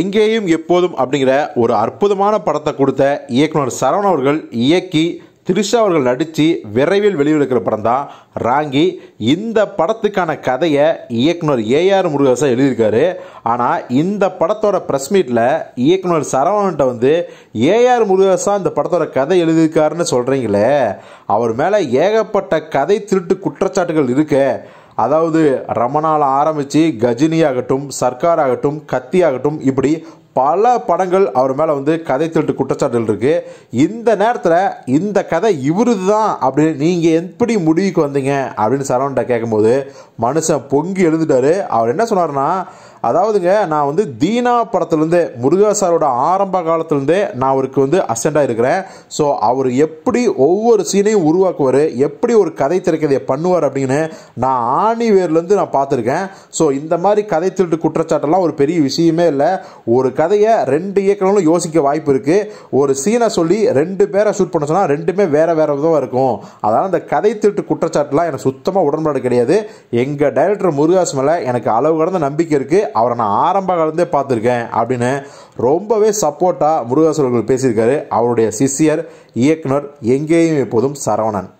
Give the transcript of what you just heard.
எங்கேயும் எப்போதும் அப்படிங்கிற ஒரு அற்புதமான படத்தை கொடுத்த இயக்குனர் சரவண அவர்கள் இயக்கி திரிஷா அவர்கள் நடித்து விரைவில் வெளியிடுக்கிற படம் தான் ராங்கி இந்த படத்துக்கான கதையை இயக்குனர் ஏஆர் முருகதாசா எழுதியிருக்காரு ஆனால் இந்த படத்தோட ப்ரெஸ் மீட்டில் இயக்குனர் சரவணன்ட்ட வந்து ஏஆர் முருகதாசா இந்த படத்தோட கதை எழுதியிருக்காருன்னு சொல்கிறீங்களே அவர் மேலே ஏகப்பட்ட கதை திருட்டு குற்றச்சாட்டுகள் இருக்குது அதாவது ரமணால் ஆரம்பித்து கஜினி ஆகட்டும் சர்க்கார் ஆகட்டும் கத்தி ஆகட்டும் இப்படி பல படங்கள் அவர் மேலே வந்து கதை திருட்டு குற்றச்சாட்டுகள் இருக்குது இந்த நேரத்தில் இந்த கதை இவருது தான் அப்படின்னு நீங்கள் எப்படி முடிவுக்கு வந்தீங்க அப்படின்னு சரவண்ட கேட்கும்போது மனுஷன் பொங்கி எழுந்துட்டார் அவர் என்ன சொன்னார்னா அதாவதுங்க நான் வந்து தீனா படத்துலேருந்தே முருகா சாரோட ஆரம்ப காலத்துலேருந்தே நான் அவருக்கு வந்து அசண்டாக இருக்கிறேன் ஸோ அவர் எப்படி ஒவ்வொரு சீனையும் உருவாக்குவார் எப்படி ஒரு கதை திரைக்கதையை பண்ணுவார் அப்படின்னு நான் ஆணிவேர்லேருந்து நான் பார்த்துருக்கேன் ஸோ இந்த மாதிரி கதை திருட்டு குற்றச்சாட்டெல்லாம் ஒரு பெரிய விஷயமே இல்லை ஒரு கதையை ரெண்டு இயக்கங்களும் யோசிக்க வாய்ப்பு இருக்குது ஒரு சீனை சொல்லி ரெண்டு பேரை ஷூட் பண்ண சொன்னால் ரெண்டுமே வேறு வேறு விதமாக இருக்கும் அதனால் அந்த கதை திருட்டு குற்றச்சாட்டெலாம் எனக்கு சுத்தமாக உடன்பாடு கிடையாது எங்கள் டைரக்டர் முருகாஸ் மேலே எனக்கு அளவு கடந்த நம்பிக்கை இருக்குது அவரை நான் ஆரம்ப காலந்தே பார்த்துருக்கேன் அப்படின்னு ரொம்பவே சப்போர்ட்டாக முருகாசுரர்கள் பேசியிருக்காரு அவருடைய சிஷியர் இயக்குனர் எங்கேயும் எப்போதும் சரவணன்